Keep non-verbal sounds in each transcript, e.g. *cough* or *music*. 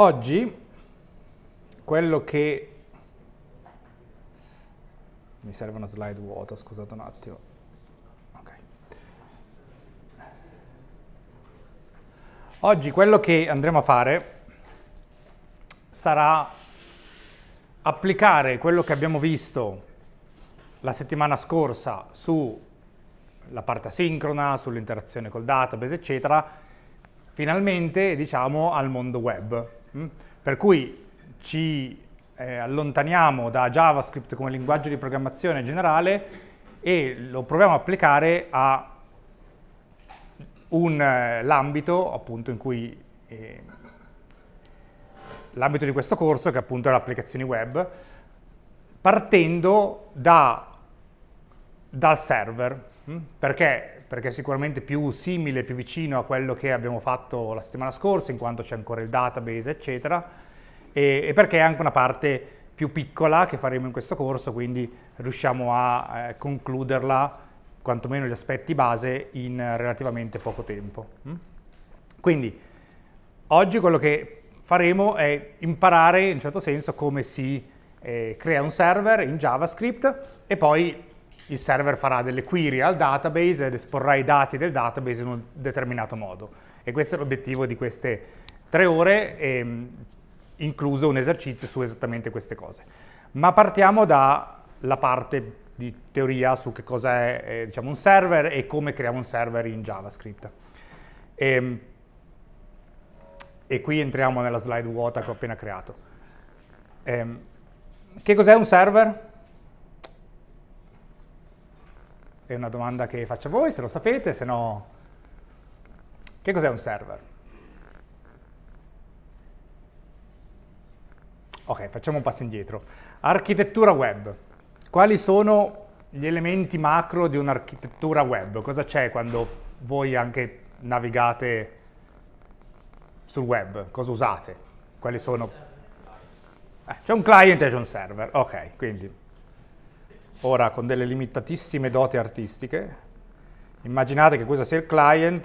Oggi quello che... Mi serve una slide vuota, scusate un attimo. Okay. Oggi quello che andremo a fare sarà applicare quello che abbiamo visto la settimana scorsa sulla parte asincrona, sull'interazione col database, eccetera, finalmente diciamo al mondo web Mm? Per cui ci eh, allontaniamo da JavaScript come linguaggio di programmazione generale e lo proviamo a applicare all'ambito eh, appunto in cui eh, l'ambito di questo corso che appunto è le applicazioni web partendo da, dal server mm? perché perché è sicuramente più simile, più vicino a quello che abbiamo fatto la settimana scorsa, in quanto c'è ancora il database, eccetera, e, e perché è anche una parte più piccola che faremo in questo corso, quindi riusciamo a eh, concluderla, quantomeno gli aspetti base, in relativamente poco tempo. Mm? Quindi, oggi quello che faremo è imparare, in un certo senso, come si eh, crea un server in JavaScript e poi il server farà delle query al database ed esporrà i dati del database in un determinato modo. E questo è l'obiettivo di queste tre ore, ehm, incluso un esercizio su esattamente queste cose. Ma partiamo dalla parte di teoria su che cosa è diciamo, un server e come creiamo un server in JavaScript. E, ehm, e qui entriamo nella slide vuota che ho appena creato. E, ehm, che cos'è un server? È una domanda che faccio a voi, se lo sapete, se no... Che cos'è un server? Ok, facciamo un passo indietro. Architettura web. Quali sono gli elementi macro di un'architettura web? Cosa c'è quando voi anche navigate sul web? Cosa usate? Quali sono? Eh, c'è un client e c'è un server. Ok, quindi ora con delle limitatissime doti artistiche. Immaginate che questo sia il client,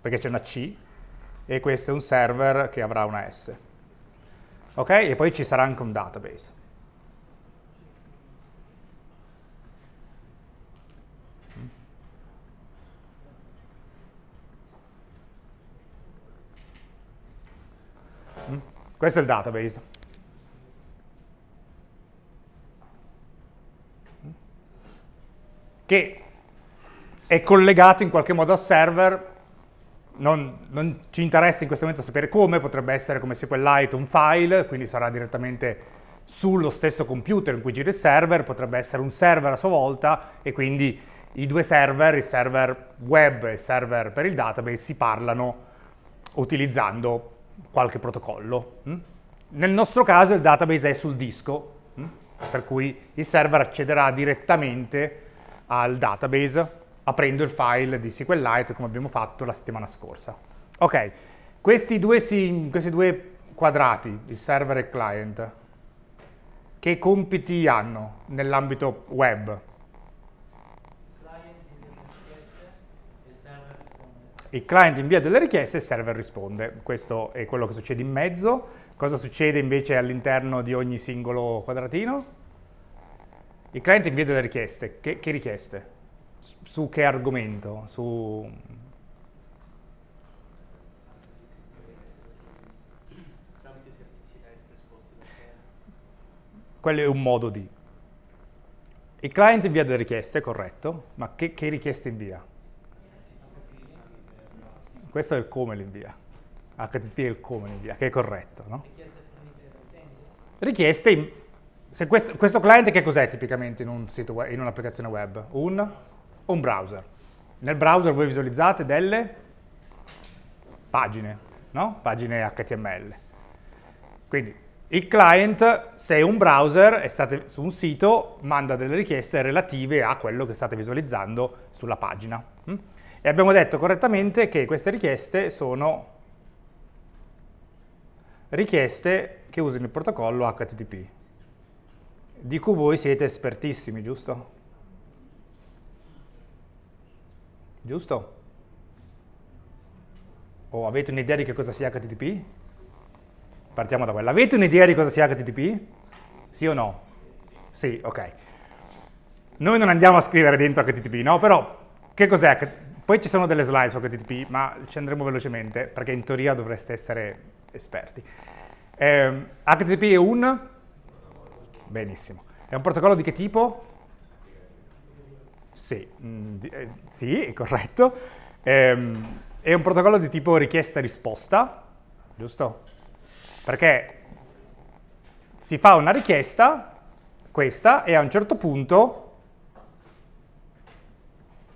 perché c'è una C, e questo è un server che avrà una S. Ok? E poi ci sarà anche un database. Mm? Mm? Questo è il database. che è collegato in qualche modo al server, non, non, ci interessa in questo momento sapere come, potrebbe essere come SQLite un file, quindi sarà direttamente sullo stesso computer in cui gira il server, potrebbe essere un server a sua volta e quindi i due server, il server web e il server per il database, si parlano utilizzando qualche protocollo. Mm? Nel nostro caso il database è sul disco, mm? per cui il server accederà direttamente a al database aprendo il file di SQLite come abbiamo fatto la settimana scorsa. Ok, questi due, questi due quadrati, il server e il client, che compiti hanno nell'ambito web? Il client invia delle richieste e il server risponde. Questo è quello che succede in mezzo. Cosa succede invece all'interno di ogni singolo quadratino? Il client invia delle richieste. Che, che richieste? Su, su che argomento? Su... Quello è un modo di. Il client invia delle richieste, corretto, ma che, che richieste invia? Questo è il come le invia. HTTP è il come le invia, che è corretto, no? Richieste questo, questo, client che cos'è tipicamente in, un sito, in un'applicazione web? Un, un browser. Nel browser voi visualizzate delle pagine, no? pagine HTML. Quindi il client, se è un browser e state su un sito, manda delle richieste relative a quello che state visualizzando sulla pagina. Mm? E abbiamo detto correttamente che queste richieste sono richieste che usano il protocollo HTTP di cui voi siete espertissimi, giusto? Giusto? O avete un'idea di che cosa sia HTTP? Partiamo da quella. Avete un'idea di cosa sia HTTP? Sì o no? Sì, ok. Noi non andiamo a scrivere dentro HTTP, no? Però che cos'è Poi ci sono delle slide su HTTP, ma ci andremo velocemente, perché in teoria dovreste essere esperti. Eh, HTTP è un Benissimo. È un protocollo di che tipo? Sì, mm, di, eh, sì è *laughs* corretto. Ehm, è un protocollo di tipo richiesta-risposta, giusto? Perché si fa una richiesta, questa, e a un certo punto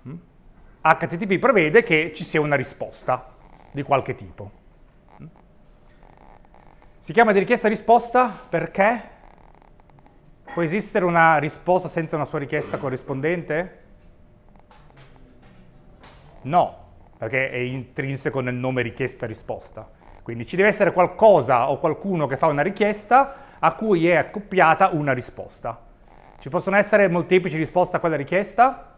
mm, HTTP prevede che ci sia una risposta di qualche tipo. Mm. Si chiama di richiesta-risposta perché? Può esistere una risposta senza una sua richiesta corrispondente? No, perché è intrinseco nel nome richiesta-risposta. Quindi ci deve essere qualcosa o qualcuno che fa una richiesta a cui è accoppiata una risposta. Ci possono essere molteplici risposte a quella richiesta?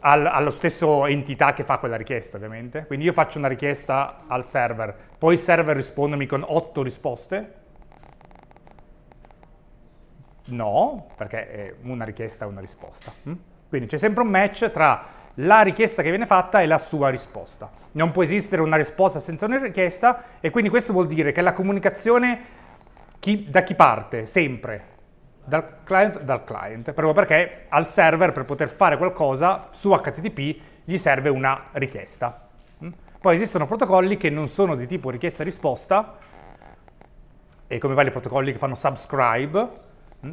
Al, allo stesso entità che fa quella richiesta, ovviamente. Quindi io faccio una richiesta al server, poi il server risponde con otto risposte, No, perché è una richiesta e una risposta. Mm? Quindi c'è sempre un match tra la richiesta che viene fatta e la sua risposta. Non può esistere una risposta senza una richiesta e quindi questo vuol dire che la comunicazione chi, da chi parte? Sempre. Dal client, dal client, proprio perché al server per poter fare qualcosa su HTTP gli serve una richiesta. Mm? Poi esistono protocolli che non sono di tipo richiesta-risposta, e come vale i protocolli che fanno subscribe,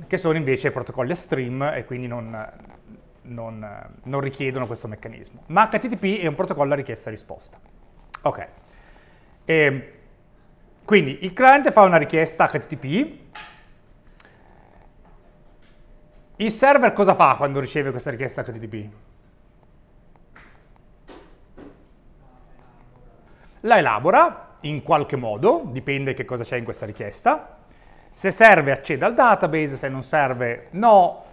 che sono invece protocolli a stream e quindi non, non, non richiedono questo meccanismo. Ma HTTP è un protocollo a richiesta-risposta. Ok. E ehm, quindi il cliente fa una richiesta HTTP, il server cosa fa quando riceve questa richiesta HTTP? La elabora in qualche modo, dipende che cosa c'è in questa richiesta, se serve accede al database, se non serve no,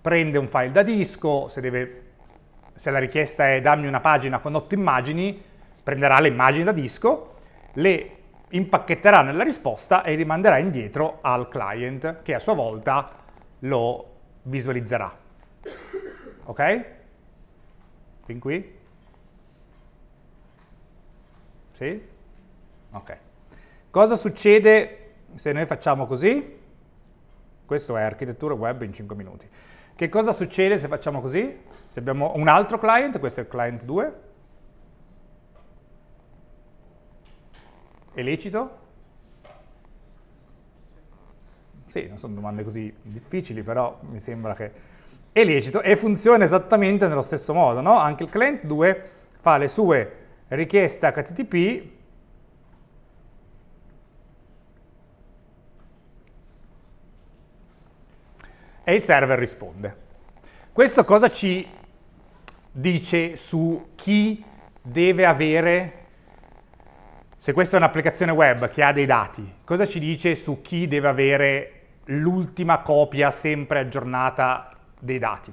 prende un file da disco, se, deve, se la richiesta è dammi una pagina con otto immagini, prenderà le immagini da disco, le impacchetterà nella risposta e rimanderà indietro al client che a sua volta lo visualizzerà. Ok? Fin qui? Sì? Ok. Cosa succede se noi facciamo così, questo è architettura web in 5 minuti. Che cosa succede se facciamo così? Se abbiamo un altro client, questo è il client 2, è lecito? Sì, non sono domande così difficili, però mi sembra che è lecito e funziona esattamente nello stesso modo, no? Anche il client 2 fa le sue richieste HTTP e il server risponde. Questo cosa ci dice su chi deve avere, se questa è un'applicazione web che ha dei dati, cosa ci dice su chi deve avere l'ultima copia sempre aggiornata dei dati?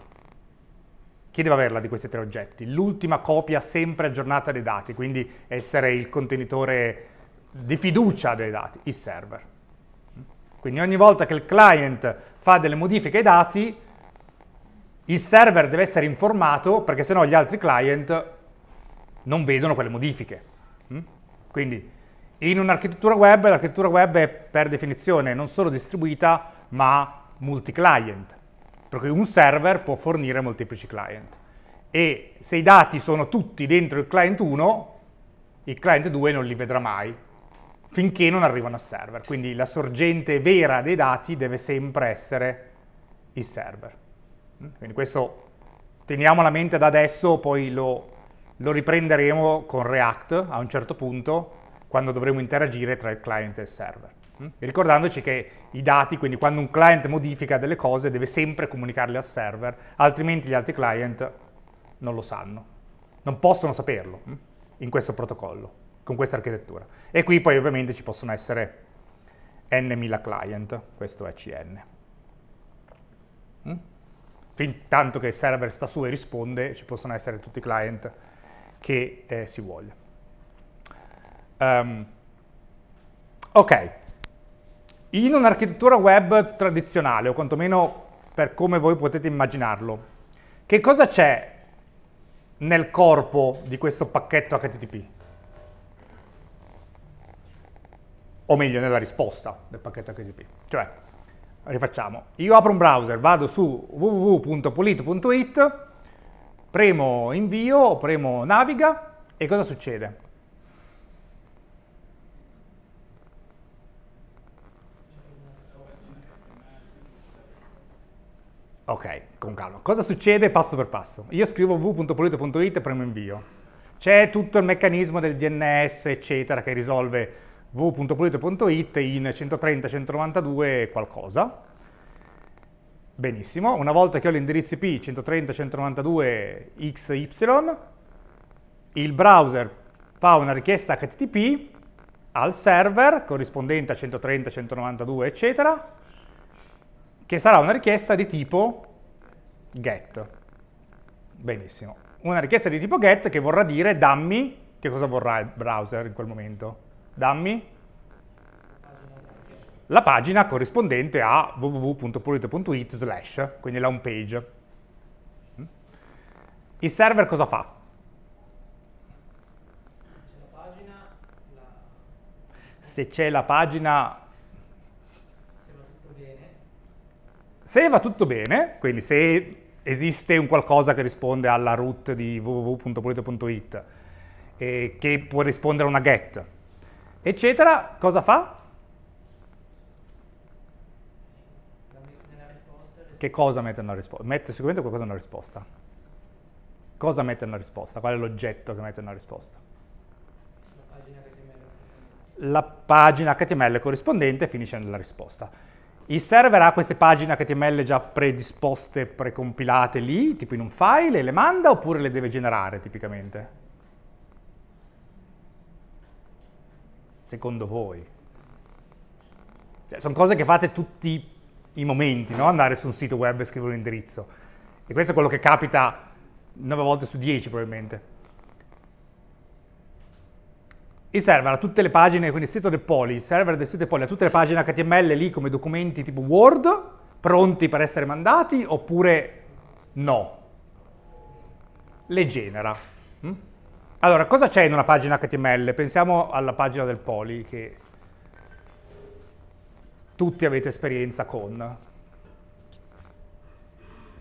Chi deve averla di questi tre oggetti? L'ultima copia sempre aggiornata dei dati, quindi essere il contenitore di fiducia dei dati, il server. Quindi ogni volta che il client fa delle modifiche ai dati, il server deve essere informato perché sennò gli altri client non vedono quelle modifiche. Mm? Quindi in un'architettura web, l'architettura web è per definizione non solo distribuita, ma multi-client, per cui un server può fornire molteplici client. E se i dati sono tutti dentro il client 1, il client 2 non li vedrà mai, finché non arrivano al server. Quindi la sorgente vera dei dati deve sempre essere il server. Quindi questo teniamo a mente da adesso, poi lo, lo riprenderemo con React a un certo punto, quando dovremo interagire tra il client e il server. ricordandoci che i dati, quindi quando un client modifica delle cose, deve sempre comunicarle al server, altrimenti gli altri client non lo sanno, non possono saperlo hm, in questo protocollo con questa architettura. E qui poi ovviamente ci possono essere n n.000 client, questo è CN. Mm? Fin tanto che il server sta su e risponde, ci possono essere tutti i client che eh, si voglia. Um, ehm, ok, in un'architettura web tradizionale, o quantomeno per come voi potete immaginarlo, che cosa c'è nel corpo di questo pacchetto HTTP? o meglio nella risposta del pacchetto HTTP. Cioè, rifacciamo, io apro un browser, vado su www.polit.it, premo invio, premo naviga e cosa succede? Ok, con calma. Cosa succede passo per passo? Io scrivo www.polito.it e premo invio. C'è tutto il meccanismo del DNS, eccetera, che risolve www.pulite.it in 130-192 qualcosa. Benissimo, una volta che ho l'indirizzo IP 130-192 XY, il browser fa una richiesta HTTP al server corrispondente a 130-192 eccetera, che sarà una richiesta di tipo get. Benissimo. Una richiesta di tipo get che vorrà dire dammi che cosa vorrà il browser in quel momento. Dammi la pagina corrispondente a www.polito.it slash, quindi la home page. Mm? Il server cosa fa? Se c'è la pagina... Se va tutto bene, quindi se esiste un qualcosa che risponde alla root di www.polito.it e che può rispondere a una get, eccetera, cosa fa? Che cosa mette nella risposta? Mette sicuramente qualcosa nella risposta. Cosa mette nella risposta? Qual è l'oggetto che mette nella risposta? La pagina HTML corrispondente finisce nella risposta. Il server ha queste pagine HTML già predisposte, precompilate lì, tipo in un file, e le manda oppure le deve generare tipicamente? secondo voi? Cioè, sono cose che fate tutti i momenti, no? andare su un sito web e scrivere un indirizzo. E questo è quello che capita 9 volte su 10 probabilmente. Il server ha tutte le pagine, quindi il sito del Poli, il server del sito del Poli ha tutte le pagine HTML lì come documenti tipo Word, pronti per essere mandati, oppure no? Le genera. Hm? Allora, cosa c'è in una pagina HTML? Pensiamo alla pagina del Poli che tutti avete esperienza con.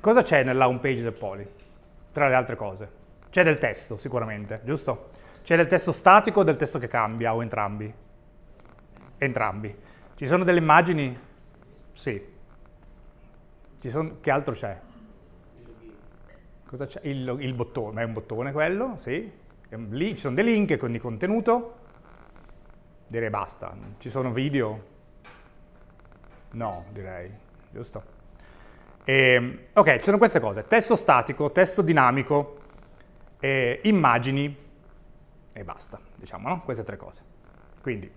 Cosa c'è nella home page del Poli? Tra le altre cose. C'è del testo, sicuramente, giusto? C'è del testo statico o del testo che cambia, o entrambi? Entrambi. Ci sono delle immagini? Sì. Sono... Che altro c'è? Cosa c'è? Il, il bottone, è un bottone quello? Sì. Lì ci sono dei link con il contenuto, direi basta. Ci sono video? No, direi, giusto? E, ehm, ok, ci sono queste cose, testo statico, testo dinamico, e eh, immagini e basta, diciamo, no? Queste tre cose. Quindi,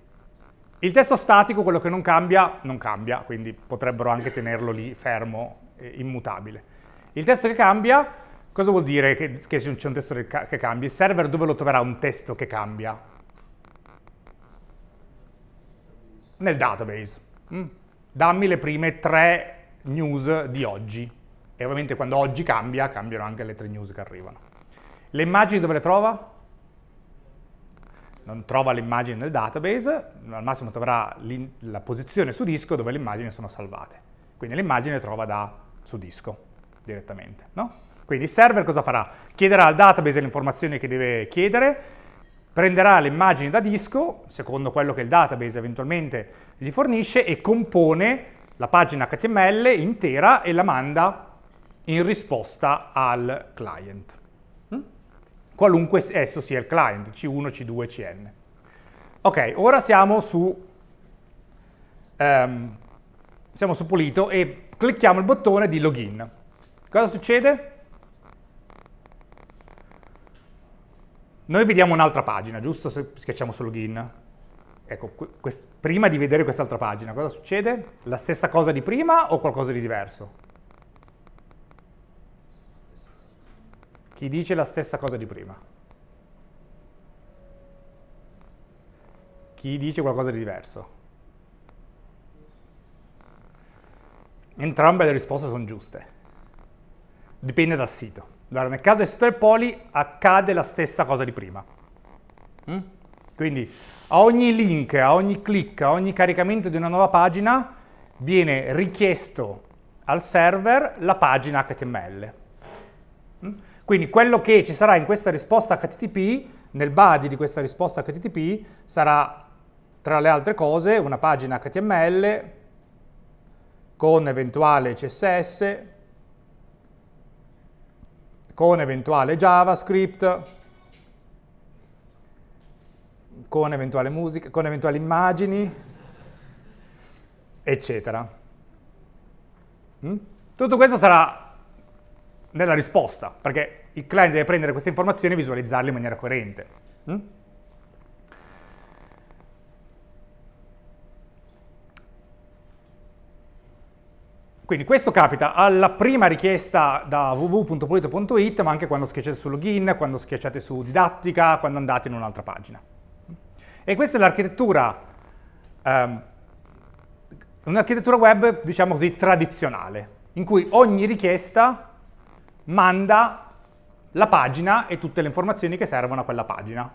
il testo statico, quello che non cambia, non cambia, quindi potrebbero anche tenerlo lì fermo, immutabile. Il testo che cambia Cosa vuol dire che, che c'è un testo che cambia? Il server dove lo troverà un testo che cambia? Nel database. Mm? Dammi le prime tre news di oggi. E ovviamente quando oggi cambia, cambiano anche le tre news che arrivano. Le immagini dove le trova? Non trova le immagini nel database, al massimo troverà la posizione su disco dove le immagini sono salvate. Quindi l'immagine le trova da su disco direttamente, no? Quindi il server cosa farà? Chiederà al database le informazioni che deve chiedere, prenderà le immagini da disco, secondo quello che il database eventualmente gli fornisce, e compone la pagina HTML intera e la manda in risposta al client. Mm? Qualunque esso sia il client, C1, C2, CN. Ok, ora siamo su, um, siamo su Polito e clicchiamo il bottone di login. Cosa succede? Noi vediamo un'altra pagina, giusto? Se schiacciamo su login. Ecco, prima di vedere quest'altra pagina, cosa succede? La stessa cosa di prima o qualcosa di diverso? Chi dice la stessa cosa di prima? Chi dice qualcosa di diverso? Entrambe le risposte sono giuste. Dipende dal sito. Allora, nel caso Estrepoli accade la stessa cosa di prima. Mm? Quindi a ogni link, a ogni clic, a ogni caricamento di una nuova pagina viene richiesto al server la pagina HTML. Mm? Quindi quello che ci sarà in questa risposta HTTP, nel body di questa risposta HTTP, sarà tra le altre cose una pagina HTML con eventuale CSS, con eventuale JavaScript, con eventuale musica, con eventuali immagini, eccetera. Mm? Tutto questo sarà nella risposta, perché il client deve prendere queste informazioni e visualizzarle in maniera coerente. Mm? Quindi questo capita alla prima richiesta da www.polito.it, ma anche quando schiacciate su login, quando schiacciate su didattica, quando andate in un'altra pagina. E questa è l'architettura, um, un'architettura web, diciamo così, tradizionale, in cui ogni richiesta manda la pagina e tutte le informazioni che servono a quella pagina,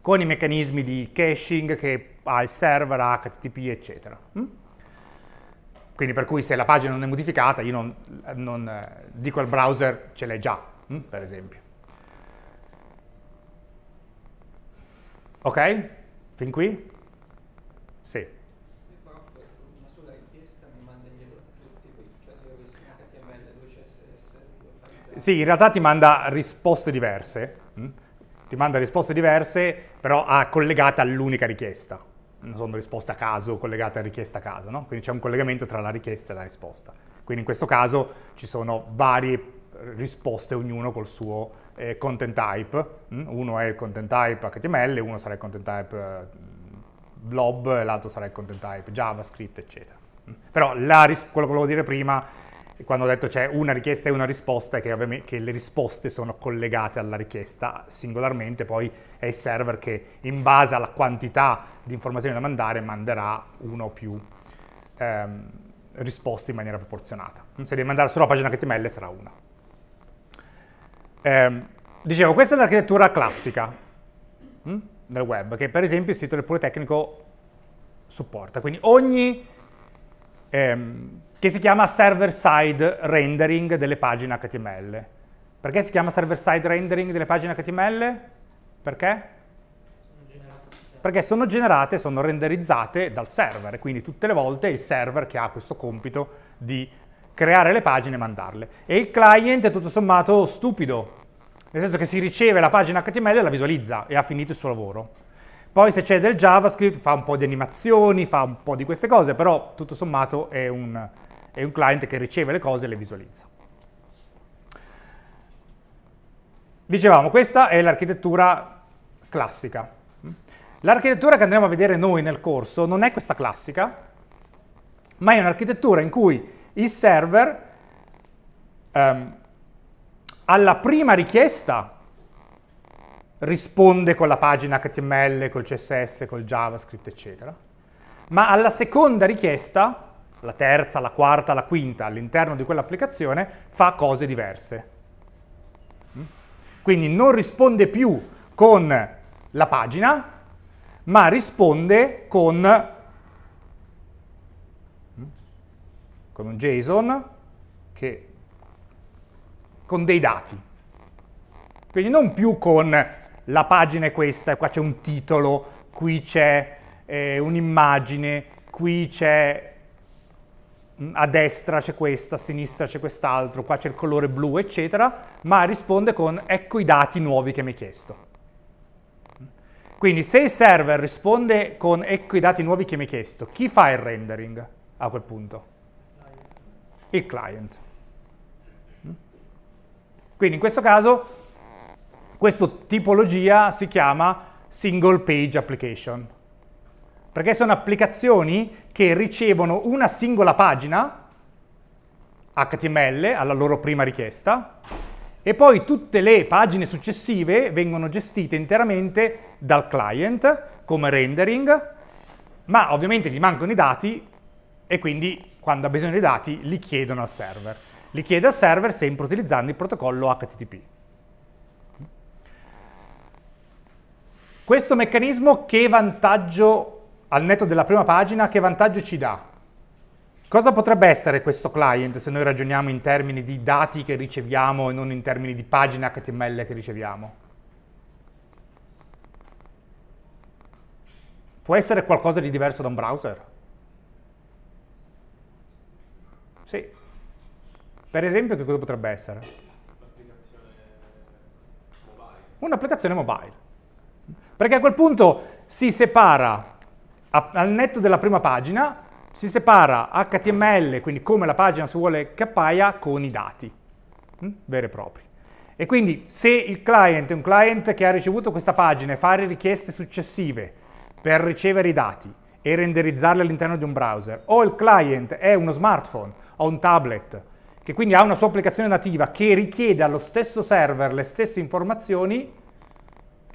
con i meccanismi di caching che ha il server, HTTP, eccetera. Mm? Quindi per cui se la pagina non è modificata io non, non eh, dico al browser ce l'hai già, mm, per esempio. Ok? Fin qui? Sì. Sì, in realtà ti manda risposte diverse, mm. ti manda risposte diverse però ah, collegate all'unica richiesta sono risposte a caso collegate a richiesta a caso, no? quindi c'è un collegamento tra la richiesta e la risposta. Quindi in questo caso ci sono varie eh, risposte, ognuno col suo eh, content type, mm? uno è il content type HTML, uno sarà il content type eh, blob, l'altro sarà il content type JavaScript, eccetera. Mm? Però la quello che volevo dire prima quando ho detto c'è una richiesta e una risposta, è che, che le risposte sono collegate alla richiesta singolarmente, poi è il server che in base alla quantità di informazioni da mandare manderà uno o più ehm, risposte in maniera proporzionata. Se devi mandare solo la pagina HTML sarà una. Ehm, dicevo, questa è l'architettura classica hm, del web, che per esempio il sito del Politecnico supporta. Quindi ogni ehm, che si chiama server-side rendering delle pagine HTML. Perché si chiama server-side rendering delle pagine HTML? Perché? Perché sono generate, sono renderizzate dal server, quindi tutte le volte è il server che ha questo compito di creare le pagine e mandarle. E il client è tutto sommato stupido, nel senso che si riceve la pagina HTML e la visualizza e ha finito il suo lavoro. Poi se c'è del JavaScript fa un po' di animazioni, fa un po' di queste cose, però tutto sommato è un, è un client che riceve le cose e le visualizza. Dicevamo, questa è l'architettura classica. L'architettura che andremo a vedere noi nel corso non è questa classica, ma è un'architettura in cui il server ehm, alla prima richiesta risponde con la pagina HTML, col CSS, col JavaScript, eccetera, ma alla seconda richiesta la terza, la quarta, la quinta all'interno di quell'applicazione fa cose diverse. Mm? Quindi non risponde più con la pagina, ma risponde con, mm? con un JSON che, con dei dati. Quindi non più con la pagina è questa, qua c'è un titolo, qui c'è eh, un'immagine, qui c'è Mm, a destra c'è questo, a sinistra c'è quest'altro, qua c'è il colore blu, eccetera, ma risponde con ecco i dati nuovi che mi hai chiesto. Mm. Quindi se il server risponde con ecco i dati nuovi che mi hai chiesto, chi fa il rendering a quel punto? Il client. Mm. Quindi in questo caso questa tipologia si chiama single page application perché sono applicazioni che ricevono una singola pagina HTML alla loro prima richiesta e poi tutte le pagine successive vengono gestite interamente dal client come rendering, ma ovviamente gli mancano i dati e quindi quando ha bisogno dei dati li chiedono al server. Li chiede al server sempre utilizzando il protocollo HTTP. Questo meccanismo che vantaggio al netto della prima pagina, che vantaggio ci dà? Cosa potrebbe essere questo client se noi ragioniamo in termini di dati che riceviamo e non in termini di pagina HTML che riceviamo? Può essere qualcosa di diverso da un browser? Sì. Per esempio che cosa potrebbe essere? Un'applicazione mobile. Perché a quel punto si separa al netto della prima pagina si separa HTML, quindi come la pagina si vuole che appaia, con i dati mh? Mm, veri e propri. E quindi se il client è un client che ha ricevuto questa pagina e fa richieste successive per ricevere i dati e renderizzarli all'interno di un browser, o il client è uno smartphone o un tablet, che quindi ha una sua applicazione nativa che richiede allo stesso server le stesse informazioni,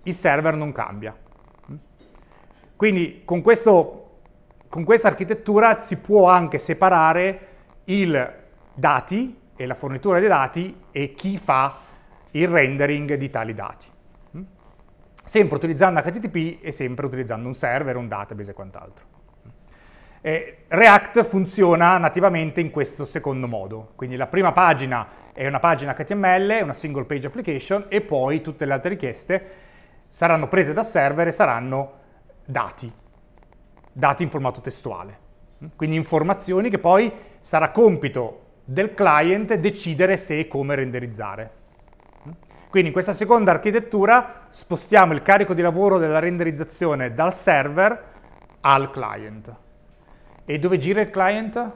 il server non cambia. Quindi con, questo, con questa architettura si può anche separare i dati e la fornitura dei dati e chi fa il rendering di tali dati. Mm? Sempre utilizzando HTTP e sempre utilizzando un server, un database e quant'altro. Mm? React funziona nativamente in questo secondo modo, quindi la prima pagina è una pagina HTML, una single page application e poi tutte le altre richieste saranno prese da server e saranno dati, dati in formato testuale. Quindi informazioni che poi sarà compito del client decidere se e come renderizzare. Quindi in questa seconda architettura spostiamo il carico di lavoro della renderizzazione dal server al client. E dove gira il client?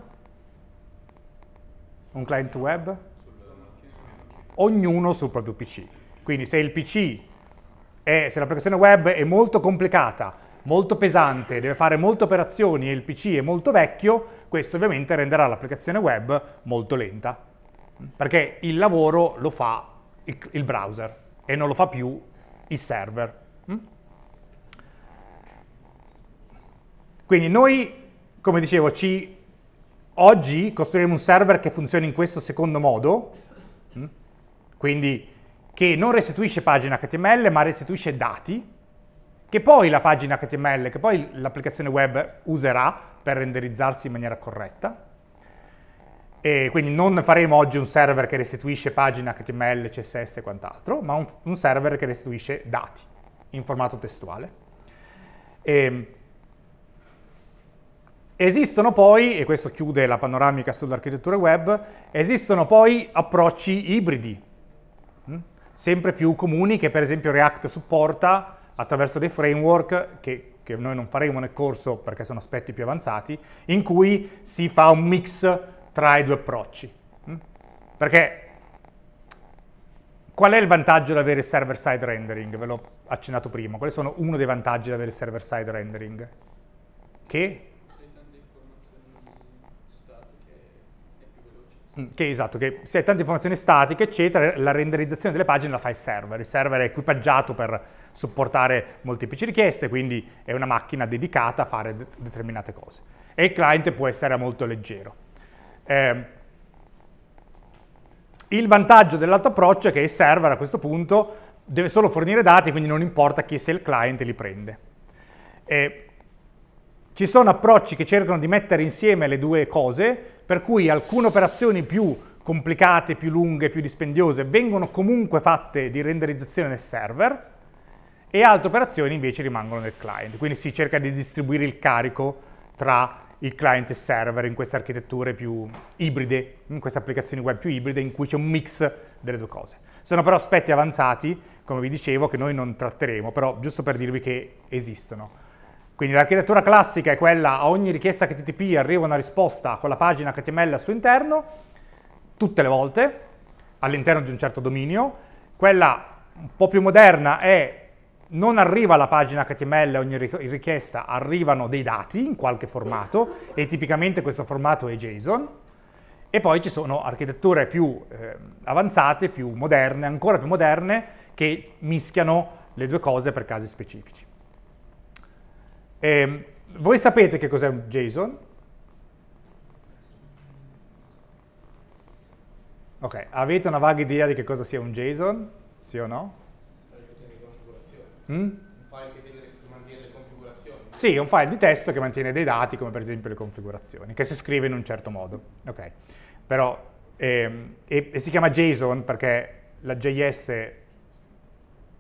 Un client web? Ognuno sul proprio PC. Quindi se il PC è, se l'applicazione web è molto complicata molto pesante, deve fare molte operazioni e il PC è molto vecchio, questo ovviamente renderà l'applicazione web molto lenta, perché il lavoro lo fa il, il browser e non lo fa più il server. Mm? Quindi noi, come dicevo, ci, oggi costruiremo un server che funzioni in questo secondo modo, mm? quindi che non restituisce pagina HTML ma restituisce dati, che poi la pagina HTML, che poi l'applicazione web userà per renderizzarsi in maniera corretta. E quindi non faremo oggi un server che restituisce pagina HTML, CSS e quant'altro, ma un, un, server che restituisce dati in formato testuale. E ehm, esistono poi, e questo chiude la panoramica sull'architettura web, esistono poi approcci ibridi, hm? sempre più comuni che per esempio React supporta, attraverso dei framework che che noi non faremo nel corso perché sono aspetti più avanzati, in cui si fa un mix tra i due approcci. Mm? Perché qual è il vantaggio di avere server-side rendering? Ve l'ho accennato prima. Quali sono uno dei vantaggi di avere server-side rendering? Che? Mm, che, esatto, che se hai tante informazioni statiche, eccetera, la renderizzazione delle pagine la fa il server. Il server è equipaggiato per supportare molteplici richieste, quindi è una macchina dedicata a fare de determinate cose. E il client può essere molto leggero. Eh, il vantaggio dell'altro approccio è che il server a questo punto deve solo fornire dati, quindi non importa chi sia il client li prende. Eh, ci sono approcci che cercano di mettere insieme le due cose, per cui alcune operazioni più complicate, più lunghe, più dispendiose vengono comunque fatte di renderizzazione del server, e altre operazioni invece rimangono nel client. Quindi si cerca di distribuire il carico tra il client e il server in queste architetture più ibride, in queste applicazioni web più ibride in cui c'è un mix delle due cose. Sono però aspetti avanzati, come vi dicevo, che noi non tratteremo, però giusto per dirvi che esistono. Quindi l'architettura classica è quella a ogni richiesta HTTP arriva una risposta con la pagina HTML al suo interno, tutte le volte, all'interno di un certo dominio. Quella un po' più moderna è non arriva la pagina HTML ogni richiesta, arrivano dei dati in qualche formato e tipicamente questo formato è JSON. E poi ci sono architetture più eh, avanzate, più moderne, ancora più moderne, che mischiano le due cose per casi specifici. E, ehm, voi sapete che cos'è un JSON? Ok, avete una vaga idea di che cosa sia un JSON? Sì o no? Mm? Sì, è un file di testo che mantiene dei dati, come per esempio le configurazioni, che si scrive in un certo modo. Okay. Però, ehm, e, e si chiama JSON perché la JS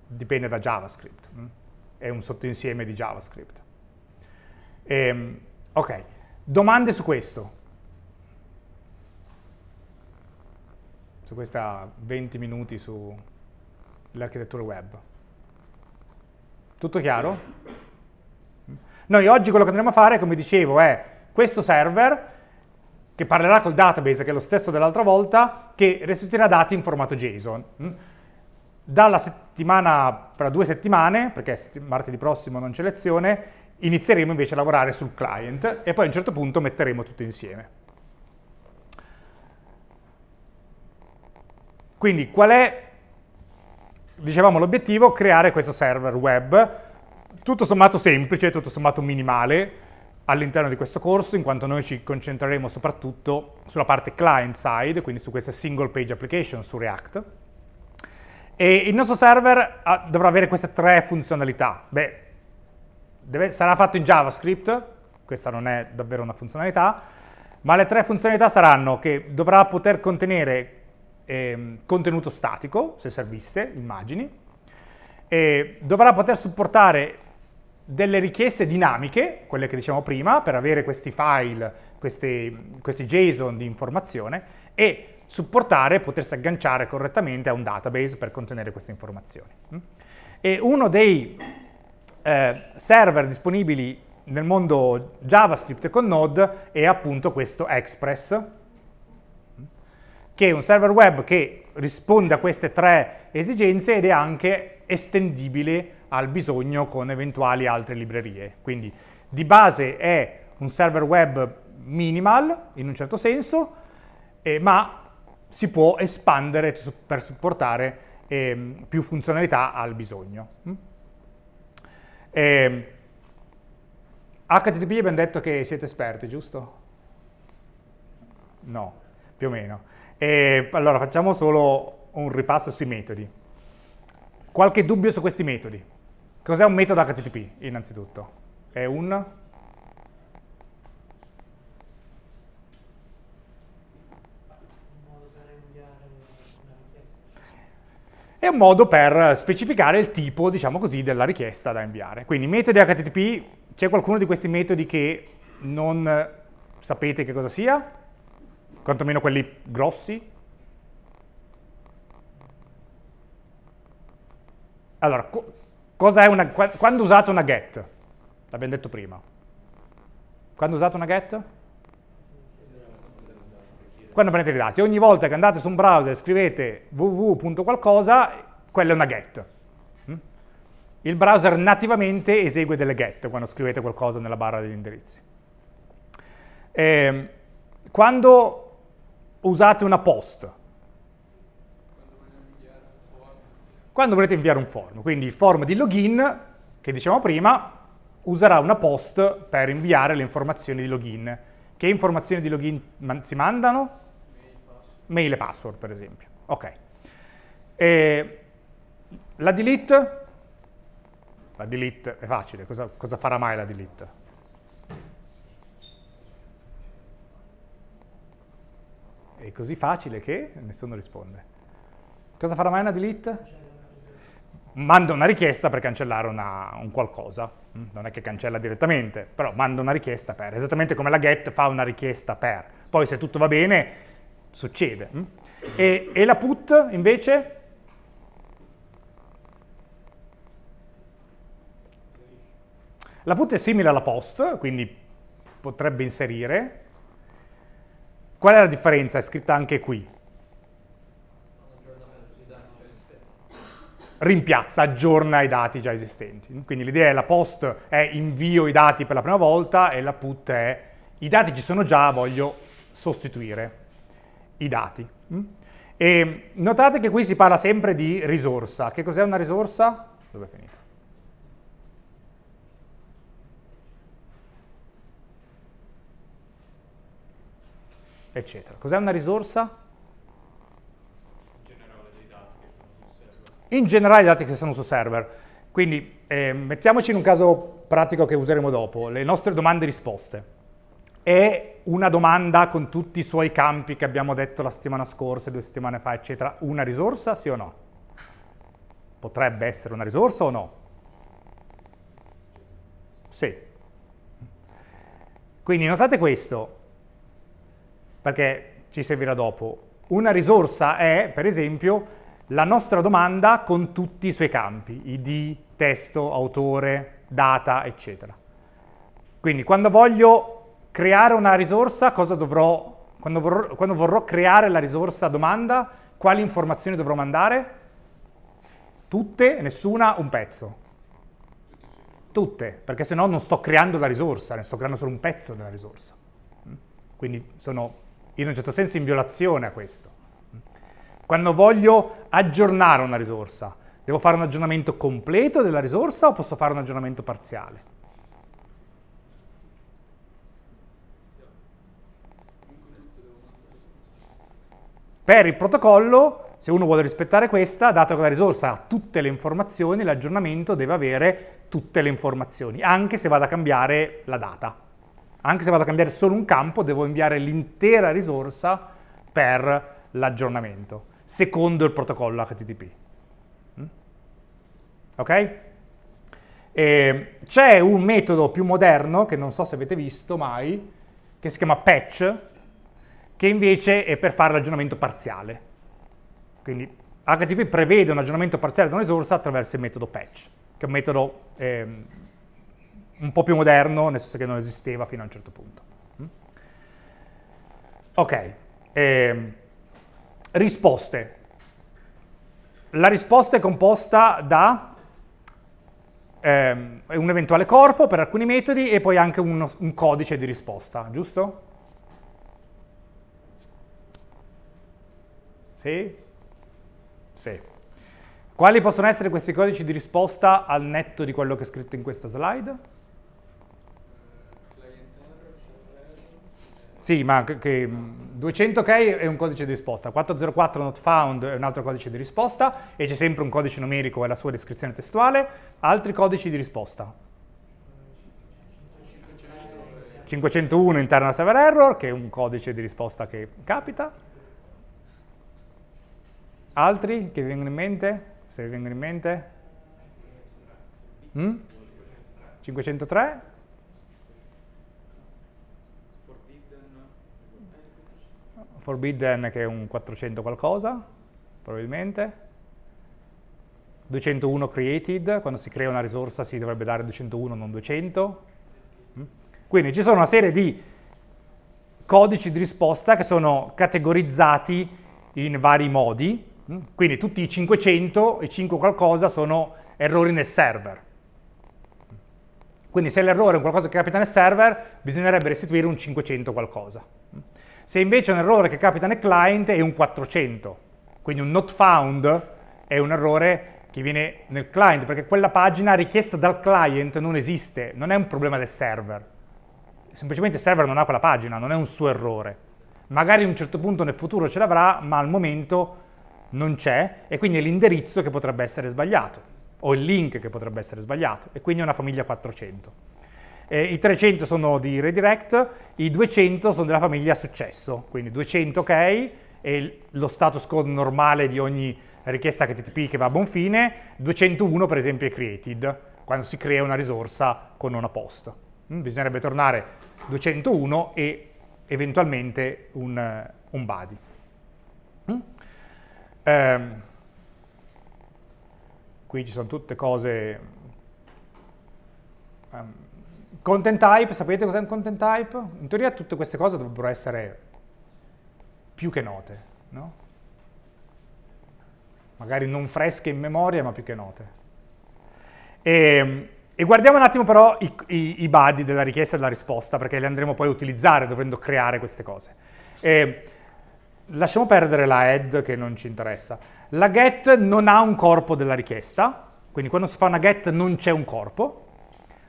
dipende da JavaScript, mh? Mm? è un sottoinsieme di JavaScript. Ehm, ok, domande su questo? Su questa 20 minuti sull'architettura web? Tutto chiaro? Noi oggi quello che andremo a fare, come dicevo, è questo server che parlerà col database, che è lo stesso dell'altra volta, che restituirà dati in formato JSON. Mm? Dalla settimana, fra due settimane, perché martedì prossimo non c'è lezione, inizieremo invece a lavorare sul client e poi a un certo punto metteremo tutto insieme. Quindi qual è dicevamo l'obiettivo, creare questo server web, tutto sommato semplice, tutto sommato minimale, all'interno di questo corso, in quanto noi ci concentreremo soprattutto sulla parte client side, quindi su queste single page application su React. E il nostro server ah, dovrà avere queste tre funzionalità. Beh, deve, sarà fatto in JavaScript, questa non è davvero una funzionalità, ma le tre funzionalità saranno che dovrà poter contenere eh, contenuto statico, se servisse, immagini, e dovrà poter supportare delle richieste dinamiche, quelle che dicevamo prima, per avere questi file, questi, questi JSON di informazione e supportare, potersi agganciare correttamente a un database per contenere queste informazioni. Mm? E uno dei eh, server disponibili nel mondo JavaScript con Node è appunto questo Express, che è un server web che risponde a queste tre esigenze ed è anche estendibile al bisogno con eventuali altre librerie. Quindi di base è un server web minimal in un certo senso, eh, ma si può espandere per supportare eh, più funzionalità al bisogno. Mm? Eh, HTTP abbiamo detto che siete esperti, giusto? No, più o meno. E allora facciamo solo un ripasso sui metodi. Qualche dubbio su questi metodi. Cos'è un metodo HTTP innanzitutto? È un... È un modo per specificare il tipo, diciamo così, della richiesta da inviare. Quindi metodi HTTP, c'è qualcuno di questi metodi che non sapete che cosa sia? quantomeno quelli grossi. Allora, una, quando usate una get? L'abbiamo detto prima. Quando usate una get? Quando prendete i dati. Ogni volta che andate su un browser e scrivete www.qualcosa, quella è una get. Mm? Il browser nativamente esegue delle get quando scrivete qualcosa nella barra degli indirizzi. E ehm, quando usate una post. Quando volete inviare un form, quindi il form di login, che dicevamo prima, userà una post per inviare le informazioni di login. Che informazioni di login man si mandano? Mail e password, per esempio. Ok. E la delete? La delete è facile, cosa, cosa farà mai la delete? È così facile che nessuno risponde. Cosa farà mai una delete? Manda una richiesta per cancellare una, un qualcosa, mm, non è che cancella direttamente, però manda una richiesta per, esattamente come la get fa una richiesta per. Poi se tutto va bene, succede. Mm. E, e la put invece? La put è simile alla post, quindi potrebbe inserire, Qual è la differenza? È scritta anche qui. Rimpiazza, aggiorna i dati già esistenti. Quindi l'idea è la post è invio i dati per la prima volta e la put è i dati ci sono già, voglio sostituire i dati. E notate che qui si parla sempre di risorsa. Che cos'è una risorsa? Dove è finita? eccetera. Cos'è una risorsa? In generale i dati che sono su server. Quindi eh, mettiamoci in un caso pratico che useremo dopo, le nostre domande e risposte. È una domanda con tutti i suoi campi che abbiamo detto la settimana scorsa, due settimane fa, eccetera, una risorsa, sì o no? Potrebbe essere una risorsa o no? Sì. Quindi notate questo, perché ci servirà dopo. Una risorsa è, per esempio, la nostra domanda con tutti i suoi campi, id, testo, autore, data, eccetera. Quindi quando voglio creare una risorsa, cosa dovrò, quando vorrò, quando vorrò creare la risorsa domanda, quali informazioni dovrò mandare? Tutte, nessuna, un pezzo. Tutte, perché se no non sto creando la risorsa, ne sto creando solo un pezzo della risorsa. Quindi sono in un certo senso in violazione a questo. Quando voglio aggiornare una risorsa, devo fare un aggiornamento completo della risorsa o posso fare un aggiornamento parziale? Per il protocollo, se uno vuole rispettare questa, dato che la risorsa ha tutte le informazioni, l'aggiornamento deve avere tutte le informazioni, anche se vada a cambiare la data anche se vado a cambiare solo un campo, devo inviare l'intera risorsa per l'aggiornamento, secondo il protocollo HTTP. Mm? Ok? c'è un metodo più moderno, che non so se avete visto mai, che si chiama patch, che invece è per fare l'aggiornamento parziale. Quindi HTTP prevede un aggiornamento parziale di una risorsa attraverso il metodo patch, che è un metodo eh, un po' più moderno, nel senso che non esisteva fino a un certo punto. Mm? Ok, eh, risposte. La risposta è composta da ehm, un eventuale corpo per alcuni metodi e poi anche uno, un codice di risposta, giusto? Sì? Sì. Quali possono essere questi codici di risposta al netto di quello che è scritto in questa slide? Sì, ma che, 200K mm, è un codice di risposta, 404 not found è un altro codice di risposta e c'è sempre un codice numerico e la sua descrizione testuale, altri codici di risposta. 501 internal server error, che è un codice di risposta che capita. Altri che vi vengono in mente? Se vi vengono in mente? Mm? 503? Forbidden che è un 400 qualcosa, probabilmente. 201 created, quando si crea una risorsa si dovrebbe dare 201, non 200. Mm. Quindi ci sono una serie di codici di risposta che sono categorizzati in vari modi, mm. quindi tutti i 500 e 5 qualcosa sono errori nel server. Quindi se l'errore è qualcosa che capita nel server, bisognerebbe restituire un 500 qualcosa. Mm. Se invece un errore che capita nel client è un 400, quindi un not found è un errore che viene nel client, perché quella pagina richiesta dal client non esiste, non è un problema del server. Semplicemente il server non ha quella pagina, non è un suo errore. Magari a un certo punto nel futuro ce l'avrà, ma al momento non c'è, e quindi è l'indirizzo che potrebbe essere sbagliato, o il link che potrebbe essere sbagliato, e quindi è una famiglia 400. Eh, I 300 sono di redirect, i 200 sono della famiglia successo, quindi 200 ok, è lo status code normale di ogni richiesta HTTP che va a buon fine, 201 per esempio è created, quando si crea una risorsa con una post. Mm, bisognerebbe tornare 201 e eventualmente un, eh, un body. Mm? Um, qui ci sono tutte cose um, Content type, sapete cos'è un content type? In teoria tutte queste cose dovrebbero essere più che note, no? Magari non fresche in memoria, ma più che note. E, ehm, e guardiamo un attimo però i, i, i body della richiesta e della risposta, perché li andremo poi a utilizzare dovendo creare queste cose. E, ehm, lasciamo perdere la head che non ci interessa. La get non ha un corpo della richiesta, quindi quando si fa una get non c'è un corpo,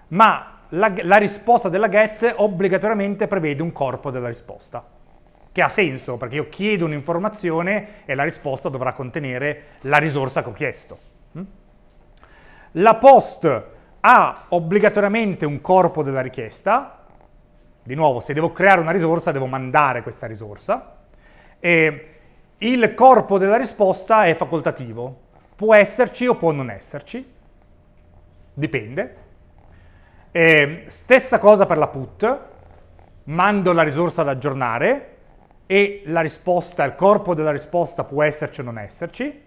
ma la, la risposta della get obbligatoriamente prevede un corpo della risposta, che ha senso perché io chiedo un'informazione e la risposta dovrà contenere la risorsa che ho chiesto. Mm? La post ha obbligatoriamente un corpo della richiesta, di nuovo se devo creare una risorsa devo mandare questa risorsa, e il corpo della risposta è facoltativo, può esserci o può non esserci, dipende. Eh, stessa cosa per la put, mando la risorsa ad aggiornare e la risposta, il corpo della risposta può esserci o non esserci.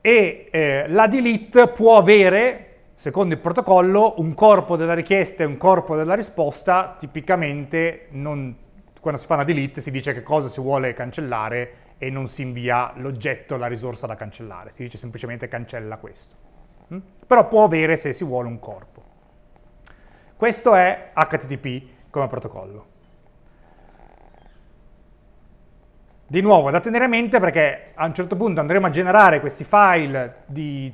E eh, la delete può avere, secondo il protocollo, un corpo della richiesta e un corpo della risposta. Tipicamente non, quando si fa una delete si dice che cosa si vuole cancellare e non si invia l'oggetto, la risorsa da cancellare. Si dice semplicemente cancella questo. Mm? però può avere se si vuole un corpo. Questo è HTTP come protocollo. Di nuovo, da tenere a mente perché a un certo punto andremo a generare questi file di,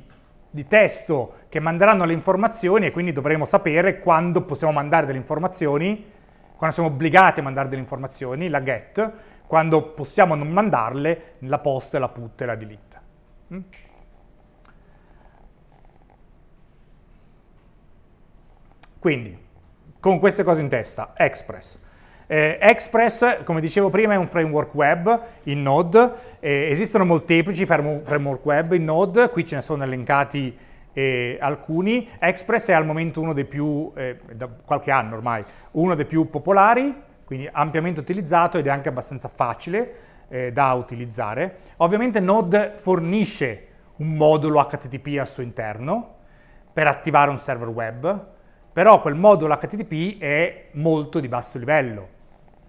di testo che manderanno le informazioni e quindi dovremo sapere quando possiamo mandare delle informazioni, quando siamo obbligati a mandare delle informazioni, la get, quando possiamo non mandarle, la post, la put e la delete. Mm? Quindi, con queste cose in testa, Express. Eh, Express, come dicevo prima, è un framework web in Node, eh, esistono molteplici framework web in Node, qui ce ne sono elencati eh, alcuni. Express è al momento uno dei più, eh, da qualche anno ormai, uno dei più popolari, quindi ampiamente utilizzato ed è anche abbastanza facile eh, da utilizzare. Ovviamente Node fornisce un modulo HTTP al suo interno per attivare un server web, però quel modulo HTTP è molto di basso livello,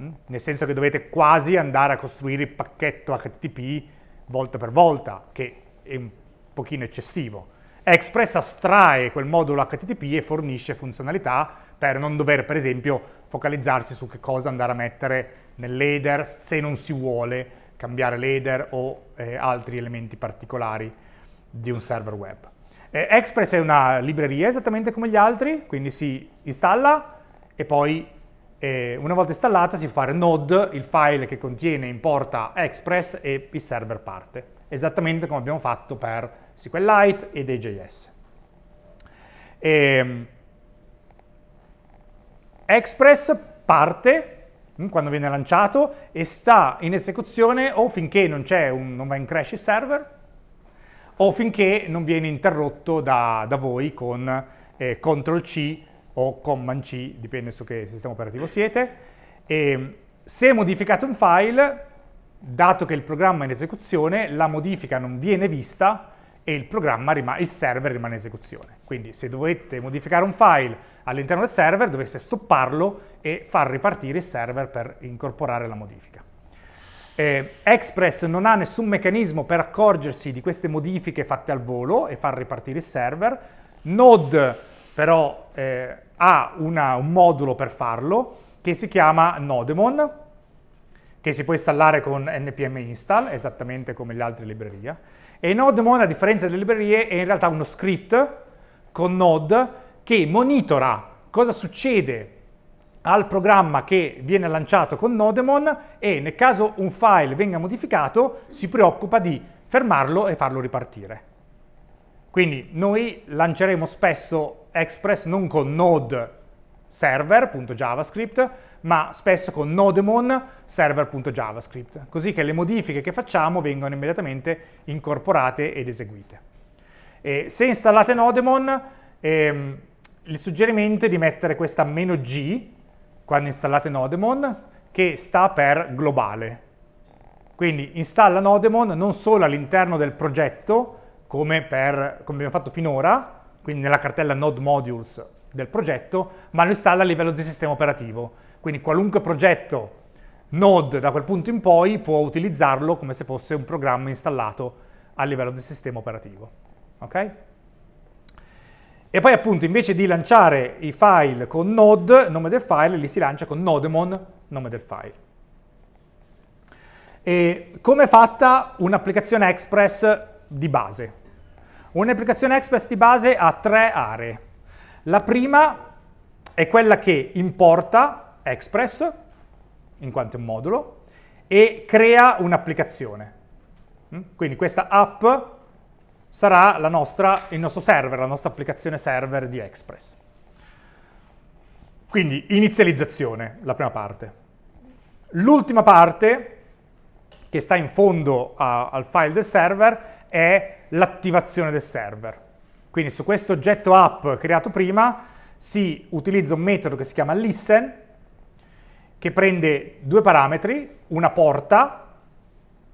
mm? nel senso che dovete quasi andare a costruire il pacchetto HTTP volta per volta, che è un pochino eccessivo. Express astrae quel modulo HTTP e fornisce funzionalità per non dover, per esempio, focalizzarsi su che cosa andare a mettere nell'header se non si vuole cambiare l'header o eh, altri elementi particolari di un server web. Eh, Express è una libreria esattamente come gli altri, quindi si installa e poi eh, una volta installata si fa node, il file che contiene importa Express e il server parte, esattamente come abbiamo fatto per SQLite ed EJS. E, ehm, Express parte mm, quando viene lanciato e sta in esecuzione o finché non, c'è un, non va in crash il server o finché non viene interrotto da, da voi con eh, CTRL C o Command C, dipende su che sistema operativo siete. E se modificate un file, dato che il programma è in esecuzione, la modifica non viene vista e il, il server rimane in esecuzione. Quindi se dovete modificare un file all'interno del server, doveste stopparlo e far ripartire il server per incorporare la modifica. Eh, Express non ha nessun meccanismo per accorgersi di queste modifiche fatte al volo e far ripartire il server. Node però eh, ha una, un modulo per farlo che si chiama Nodemon, che si può installare con npm install, esattamente come le altre librerie. E Nodemon, a differenza delle librerie, è in realtà uno script con Node che monitora cosa succede al programma che viene lanciato con Nodemon e nel caso un file venga modificato si preoccupa di fermarlo e farlo ripartire. Quindi noi lanceremo spesso Express non con node server.javascript, ma spesso con nodemon server.javascript, così che le modifiche che facciamo vengano immediatamente incorporate ed eseguite. E se installate nodemon, ehm, il suggerimento è di mettere questa "-g", quando installate Nodemon che sta per globale. Quindi installa Nodemon non solo all'interno del progetto, come, per, come, abbiamo fatto finora, quindi nella cartella Node Modules del progetto, ma lo installa a livello di sistema operativo. Quindi qualunque progetto Node da quel punto in poi può utilizzarlo come se fosse un programma installato a livello di sistema operativo. Okay? E poi appunto invece di lanciare i file con node, nome del file, li si lancia con nodemon, nome del file. E come è fatta un'applicazione Express di base? Un'applicazione Express di base ha tre aree. La prima è quella che importa Express, in quanto è un modulo, e crea un'applicazione. Mm? Quindi questa app sarà nostra, il nostro server, la nostra applicazione server di Express. Quindi inizializzazione, la prima parte. L'ultima parte, che sta in fondo a, al file del server, è l'attivazione del server. Quindi su questo oggetto app creato prima si utilizza un metodo che si chiama listen, che prende due parametri, una porta,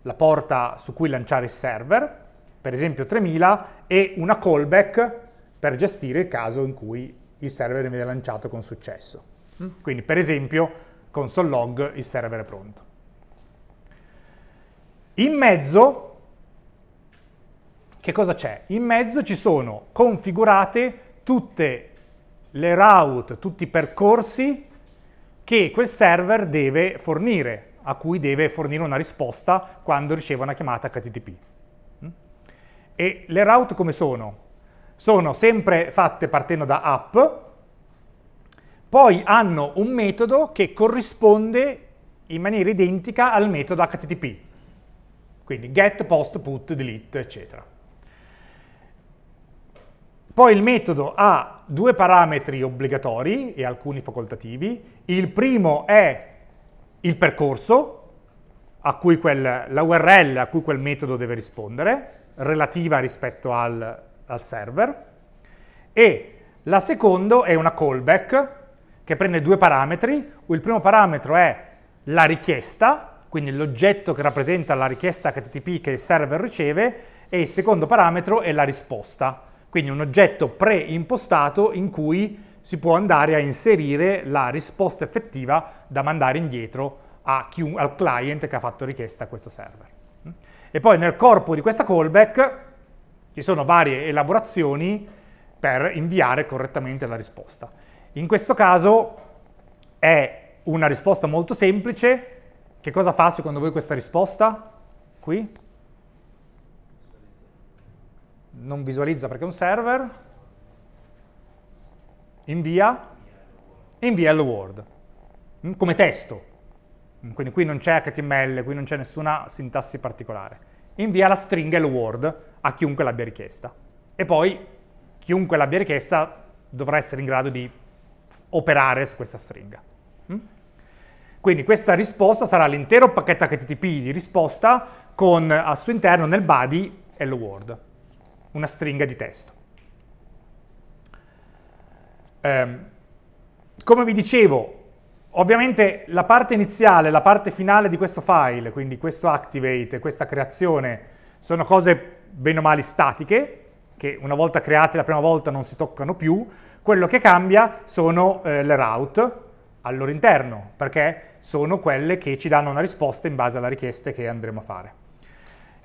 la porta su cui lanciare il server, per esempio 3000, e una callback per gestire il caso in cui il server viene lanciato con successo. Mm. Quindi, per esempio, console log il server è pronto. In mezzo, che cosa c'è? In mezzo ci sono configurate tutte le route, tutti i percorsi che quel server deve fornire, a cui deve fornire una risposta quando riceve una chiamata HTTP. E le route come sono? Sono sempre fatte partendo da app, poi hanno un metodo che corrisponde in maniera identica al metodo HTTP, quindi get, post, put, delete, eccetera. Poi il metodo ha due parametri obbligatori e alcuni facoltativi. Il primo è il percorso, a cui quel, la URL a cui quel metodo deve rispondere, relativa rispetto al, al server e la seconda è una callback che prende due parametri. Il primo parametro è la richiesta, quindi l'oggetto che rappresenta la richiesta HTTP che il server riceve, e il secondo parametro è la risposta, quindi un oggetto preimpostato in cui si può andare a inserire la risposta effettiva da mandare indietro a, al client che ha fatto richiesta a questo server. E poi nel corpo di questa callback ci sono varie elaborazioni per inviare correttamente la risposta. In questo caso è una risposta molto semplice. Che cosa fa secondo voi questa risposta? Qui? Non visualizza perché è un server. Invia? Invia hello world. Come testo. Mm, quindi qui non c'è HTML, qui non c'è nessuna sintassi particolare. Invia la stringa e il a chiunque l'abbia richiesta. E poi chiunque l'abbia richiesta dovrà essere in grado di operare su questa stringa. Mm? Quindi questa risposta sarà l'intero pacchetto HTTP di risposta con al suo interno nel body hello world, una stringa di testo. Um, come vi dicevo, Ovviamente la parte iniziale, la parte finale di questo file, quindi questo activate, questa creazione, sono cose bene o male statiche, che una volta create la prima volta non si toccano più, quello che cambia sono eh, le route al loro interno, perché sono quelle che ci danno una risposta in base alla richiesta che andremo a fare.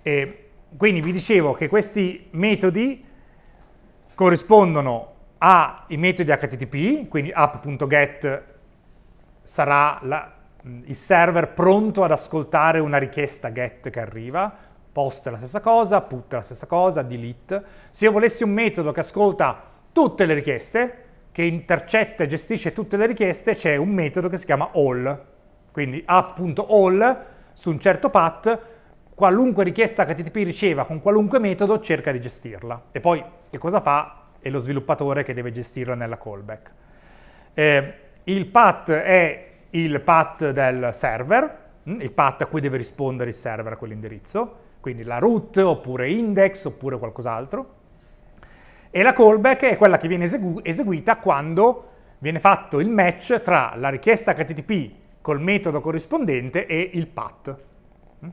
E quindi vi dicevo che questi metodi corrispondono ai metodi HTTP, quindi app.get sarà la, mm, il server pronto ad ascoltare una richiesta get che arriva, post è la stessa cosa, put è la stessa cosa, delete. Se io volessi un metodo che ascolta tutte le richieste, che intercetta e gestisce tutte le richieste, c'è un metodo che si chiama all. Quindi app.all su un certo path, qualunque richiesta HTTP riceva con qualunque metodo cerca di gestirla. E poi che cosa fa? È lo sviluppatore che deve gestirla nella callback. Eh, il path è il path del server, mm, il path a cui deve rispondere il server a quell'indirizzo, quindi la root oppure index oppure qualcos'altro. E la callback è quella che viene esegu eseguita quando viene fatto il match tra la richiesta HTTP col metodo corrispondente e il path. Mm.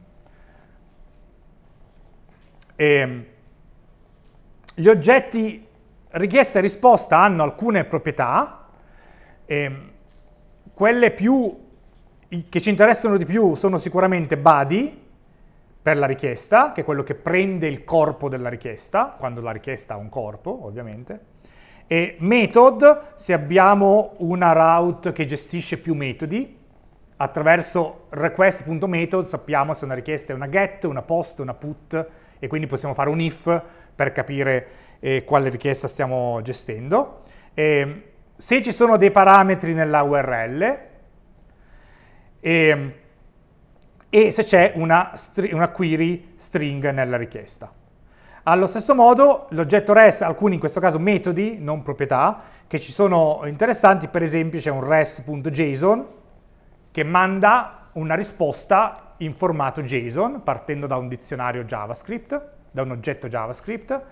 E ehm, gli oggetti richiesta e risposta hanno alcune proprietà, eh, quelle più, che ci interessano di più sono sicuramente body per la richiesta, che è quello che prende il corpo della richiesta, quando la richiesta ha un corpo, ovviamente, e method se abbiamo una route che gestisce più metodi, attraverso request.method sappiamo se una richiesta è una get, una post, una put, e quindi possiamo fare un if per capire eh, quale richiesta stiamo gestendo. E, ehm, se ci sono dei parametri nella URL e, ehm, e se c'è una, una query string nella richiesta. Allo stesso modo l'oggetto REST, alcuni in questo caso metodi, non proprietà, che ci sono interessanti, per esempio c'è un res.json che manda una risposta in formato JSON partendo da un dizionario JavaScript, da un oggetto JavaScript,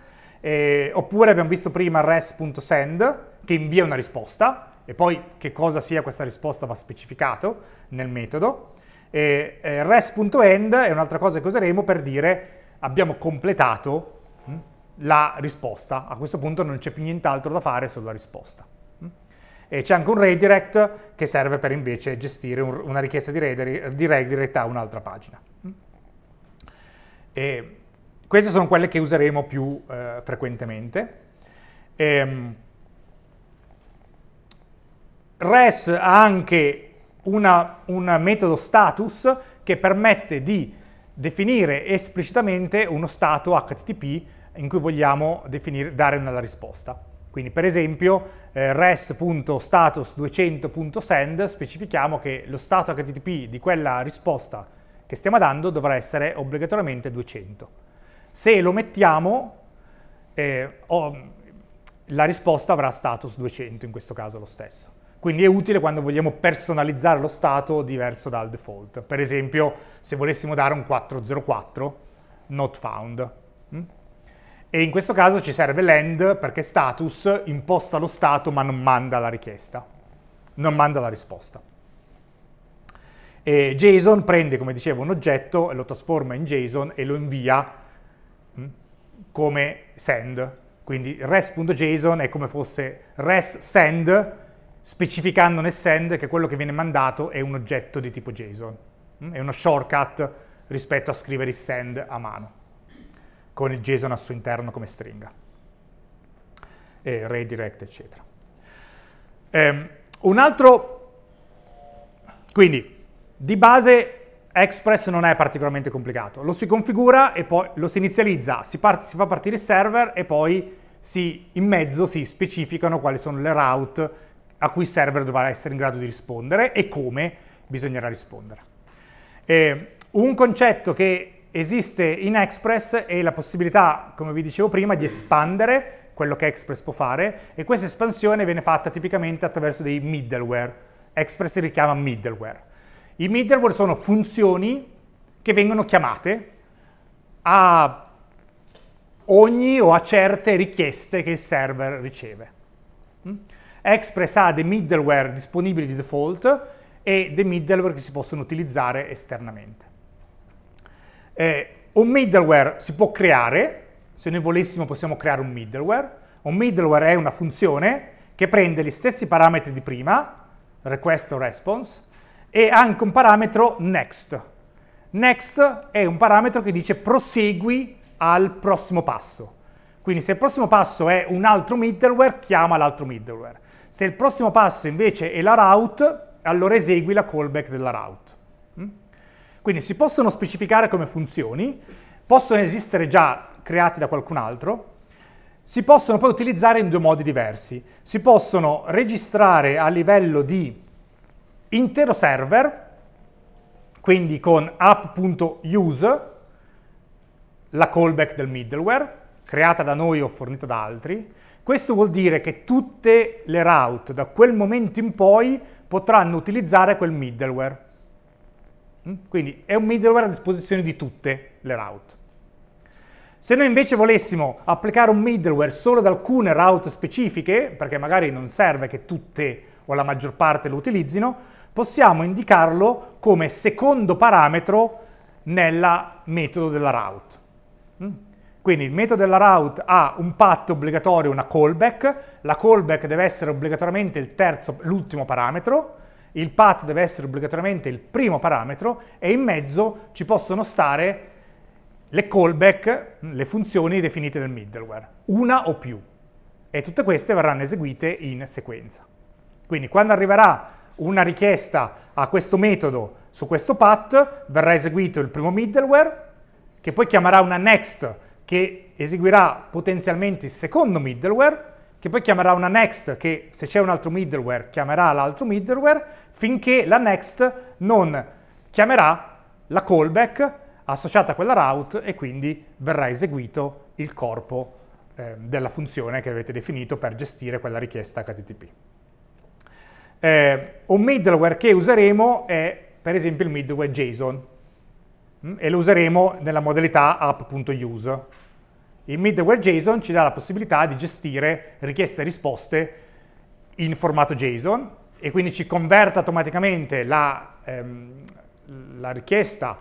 eh, oppure abbiamo visto prima res.send che invia una risposta e poi che cosa sia questa risposta va specificato nel metodo. Eh, res.end è un'altra cosa che useremo per dire abbiamo completato mm, la risposta. A questo punto non c'è più nient'altro da fare, solo la risposta. Mm. E c'è anche un redirect che serve per invece gestire un, una richiesta di redirect, di redirect a un'altra pagina. Mm. E, queste sono quelle che useremo più eh, frequentemente. Ehm, RES ha anche un metodo status che permette di definire esplicitamente uno stato HTTP in cui vogliamo definire, dare una risposta. Quindi per esempio eh, res.status200.send specifichiamo che lo stato HTTP di quella risposta che stiamo dando dovrà essere obbligatoriamente 200. Se lo mettiamo, eh, ho, la risposta avrà status 200, in questo caso lo stesso. Quindi è utile quando vogliamo personalizzare lo stato diverso dal default. Per esempio, se volessimo dare un 404, not found. Mm? E in questo caso ci serve l'end perché status imposta lo stato ma non manda la richiesta, non manda la risposta. E JSON prende, come dicevo, un oggetto, e lo trasforma in JSON e lo invia come send. Quindi res.json è come fosse res send, specificandone send che quello che viene mandato è un oggetto di tipo JSON. Mm? È uno shortcut rispetto a scrivere il send a mano, con il JSON al suo interno come stringa, e redirect, eccetera. Um, un altro, quindi, di base Express non è particolarmente complicato, lo si configura e poi lo si inizializza, si, si fa partire il server e poi si, in mezzo si specificano quali sono le route a cui il server dovrà essere in grado di rispondere e come bisognerà rispondere. E un concetto che esiste in Express è la possibilità, come vi dicevo prima, di espandere quello che Express può fare e questa espansione viene fatta tipicamente attraverso dei middleware. Express si richiama middleware. I middleware sono funzioni che vengono chiamate a ogni o a certe richieste che il server riceve. Mm? Express ha dei middleware disponibili di default e dei middleware che si possono utilizzare esternamente. Eh, un middleware si può creare, se noi volessimo possiamo creare un middleware. Un middleware è una funzione che prende gli stessi parametri di prima, request o response, e anche un parametro next. Next è un parametro che dice prosegui al prossimo passo. Quindi se il prossimo passo è un altro middleware, chiama l'altro middleware. Se il prossimo passo invece è la route, allora esegui la callback della route. Mm? Quindi si possono specificare come funzioni, possono esistere già create da qualcun altro, si possono poi utilizzare in due modi diversi. Si possono registrare a livello di intero server, quindi con app.use, la callback del middleware, creata da noi o fornita da altri. Questo vuol dire che tutte le route da quel momento in poi potranno utilizzare quel middleware. Mm? Quindi è un middleware a disposizione di tutte le route. Se noi invece volessimo applicare un middleware solo ad alcune route specifiche, perché magari non serve che tutte o la maggior parte lo utilizzino, possiamo indicarlo come secondo parametro nel metodo della route. Mm? Quindi il metodo della route ha un patto obbligatorio, una callback, la callback deve essere obbligatoriamente l'ultimo parametro, il path deve essere obbligatoriamente il primo parametro e in mezzo ci possono stare le callback, mm, le funzioni definite nel middleware, una o più. E tutte queste verranno eseguite in sequenza. Quindi quando arriverà una richiesta a questo metodo su questo path, verrà eseguito il primo middleware, che poi chiamerà una next che eseguirà potenzialmente il secondo middleware, che poi chiamerà una next che se c'è un altro middleware chiamerà l'altro middleware, finché la next non chiamerà la callback associata a quella route e quindi verrà eseguito il corpo eh, della funzione che avete definito per gestire quella richiesta HTTP. Eh, un middleware che useremo è per esempio il middleware JSON mm? e lo useremo nella modalità app.use. Il middleware JSON ci dà la possibilità di gestire richieste e risposte in formato JSON e quindi ci converte automaticamente la, ehm, la richiesta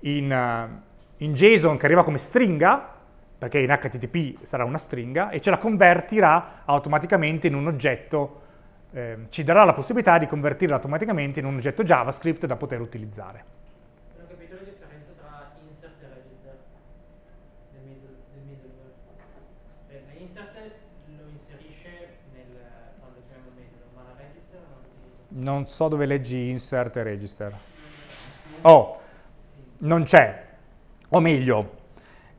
in, eh, in JSON che arriva come stringa perché in HTTP sarà una stringa, e ce la convertirà automaticamente in un oggetto eh, ci darà la possibilità di convertirla automaticamente in un oggetto JavaScript da poter utilizzare. Non ho capito la differenza tra insert e register del, middle, del middleware. Cioè, L'insert lo inserisce nel, quando creiamo il middleware, ma la register non lo utilizza. Non so dove leggi insert e register. Oh, sì. non c'è. O meglio,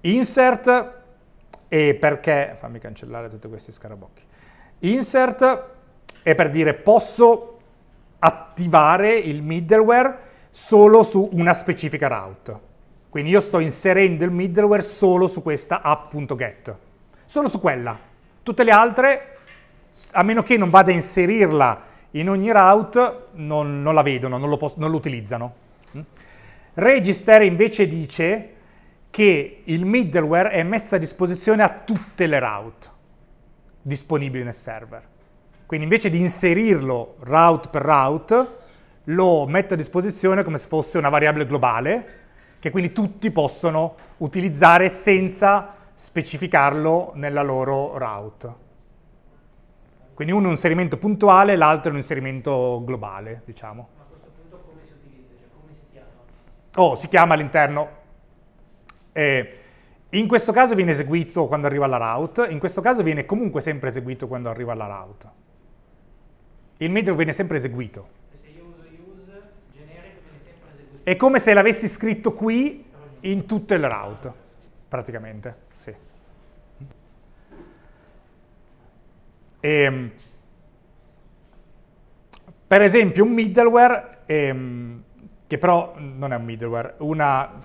insert e perché... fammi cancellare tutti questi scarabocchi. Insert è per dire posso attivare il middleware solo su una specifica route. Quindi io sto inserendo il middleware solo su questa app.get, solo su quella. Tutte le altre, a meno che non vada a inserirla in ogni route, non, non la vedono, non lo, non lo utilizzano. Mm? Register invece dice che il middleware è messo a disposizione a tutte le route disponibili nel server. Quindi invece di inserirlo route per route, lo metto a disposizione come se fosse una variabile globale, che quindi tutti possono utilizzare senza specificarlo nella loro route. Quindi uno è un inserimento puntuale, l'altro è un inserimento globale, diciamo. Ma a questo punto come si utilizza? Cioè, come si chiama? Oh, si chiama all'interno. Eh, in questo caso viene eseguito quando arriva la route, in questo caso viene comunque sempre eseguito quando arriva la route il medium viene sempre eseguito. E se io uso use, generic viene sempre eseguito. È come se l'avessi scritto qui in tutto il route, praticamente, sì. E, ehm, per esempio un middleware, ehm, che però non è un middleware, una,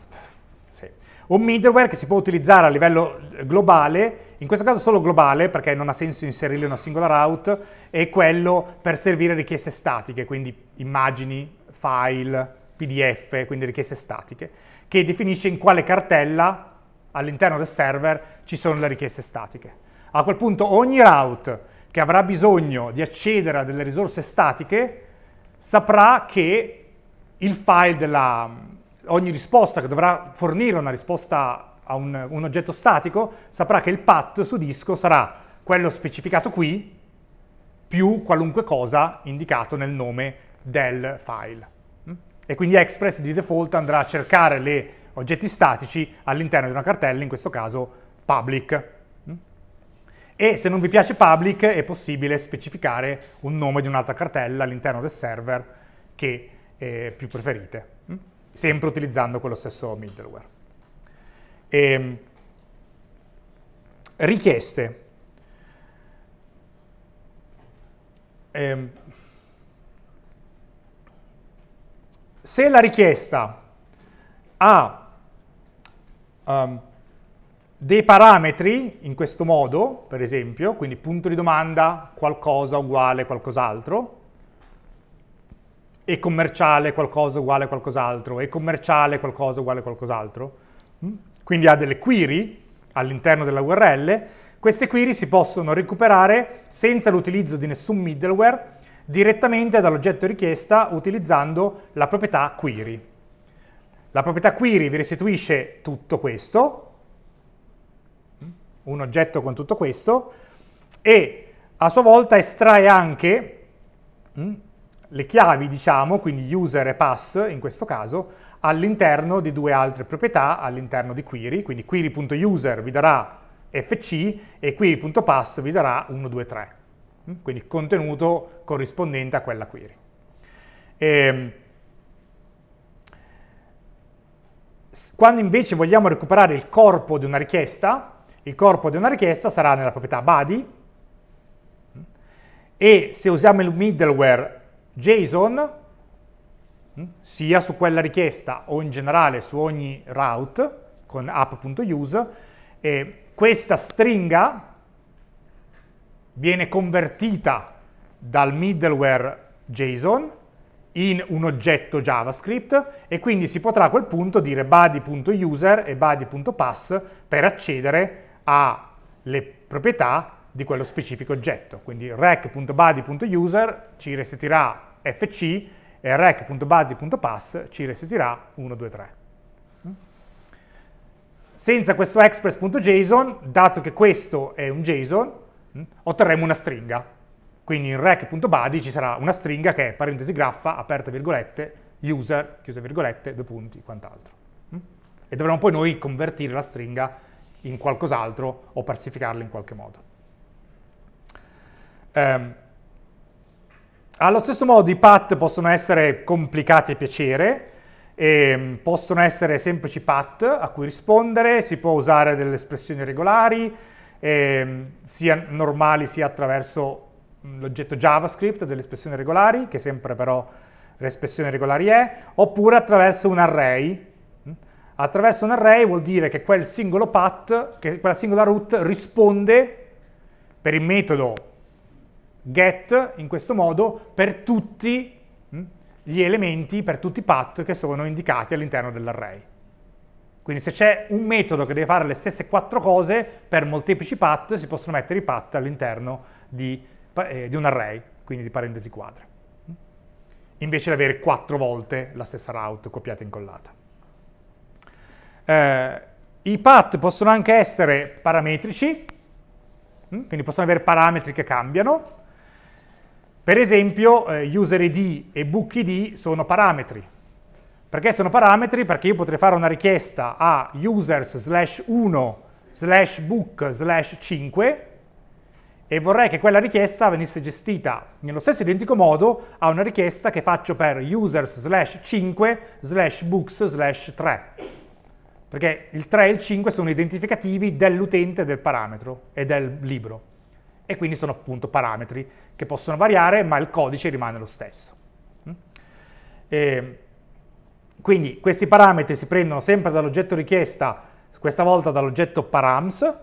sì, un middleware che si può utilizzare a livello globale in questo caso solo globale, perché non ha senso inserirle una singola route, è quello per servire richieste statiche, quindi immagini, file, PDF, quindi richieste statiche, che definisce in quale cartella all'interno del server ci sono le richieste statiche. A quel punto ogni route che avrà bisogno di accedere a delle risorse statiche saprà che il file della ogni risposta che dovrà fornire una risposta a un, un oggetto statico, saprà che il path su disco sarà quello specificato qui più qualunque cosa indicato nel nome del file. Mm? E quindi Express di default andrà a cercare gli oggetti statici all'interno di una cartella, in questo caso public. Mm? E se non vi piace public è possibile specificare un nome di un'altra cartella all'interno del server che eh, più preferite, mm? sempre utilizzando quello stesso middleware. E, ehm, richieste. E, ehm, se la richiesta ha um, dei parametri in questo modo, per esempio, quindi punto di domanda, qualcosa uguale qualcos'altro, e commerciale qualcosa uguale qualcos'altro, e commerciale qualcosa uguale qualcos'altro, mm? quindi ha delle query all'interno della URL. Queste query si possono recuperare senza l'utilizzo di nessun middleware direttamente dall'oggetto richiesta utilizzando la proprietà query. La proprietà query vi restituisce tutto questo, un oggetto con tutto questo, e a sua volta estrae anche mm, le chiavi, diciamo, quindi user e pass in questo caso, all'interno di due altre proprietà all'interno di query, quindi query.user vi darà fc e query.pass vi darà 123, mm? quindi contenuto corrispondente a quella query. E ehm, quando invece vogliamo recuperare il corpo di una richiesta, il corpo di una richiesta sarà nella proprietà body mm? e se usiamo il middleware JSON Mm? sia su quella richiesta o in generale su ogni route con app.use e questa stringa viene convertita dal middleware JSON in un oggetto JavaScript e quindi si potrà a quel punto dire body.user e body.pass per accedere alle proprietà di quello specifico oggetto. Quindi rec.body.user ci restituirà fc e rec.bazzi.pass ci restituirà 1, 2, 3. Senza questo express.json, dato che questo è un JSON, mm, otterremo una stringa. Quindi in rec.body ci sarà una stringa che è parentesi graffa, aperte virgolette, user, chiuse virgolette, due punti, quant'altro. Mm? E dovremo poi noi convertire la stringa in qualcos'altro o parsificarla in qualche modo. Um, allo stesso modo i pat possono essere complicati a piacere, e ehm, possono essere semplici pat a cui rispondere, si può usare delle espressioni regolari, eh, sia normali sia attraverso l'oggetto JavaScript delle espressioni regolari, che sempre però l'espressione regolare è, oppure attraverso un array. Mm? Attraverso un array vuol dire che quel singolo path, che quella singola root risponde per il metodo get in questo modo per tutti hm, gli elementi, per tutti i path che sono indicati all'interno dell'array. Quindi se c'è un metodo che deve fare le stesse quattro cose, per molteplici path si possono mettere i path all'interno di, eh, di un array, quindi di parentesi quadre. Hm, invece di avere quattro volte la stessa route copiata e incollata. Eh, I path possono anche essere parametrici, hm, quindi possono avere parametri che cambiano, per esempio, eh, user ID e book ID sono parametri. Perché sono parametri? Perché io potrei fare una richiesta a users slash 1 slash book slash 5 e vorrei che quella richiesta venisse gestita nello stesso identico modo a una richiesta che faccio per users slash 5 slash books slash 3 perché il 3 e il 5 sono identificativi dell'utente del parametro e del libro e quindi sono appunto parametri che possono variare ma il codice rimane lo stesso. Mm? E quindi questi parametri si prendono sempre dall'oggetto richiesta, questa volta dall'oggetto params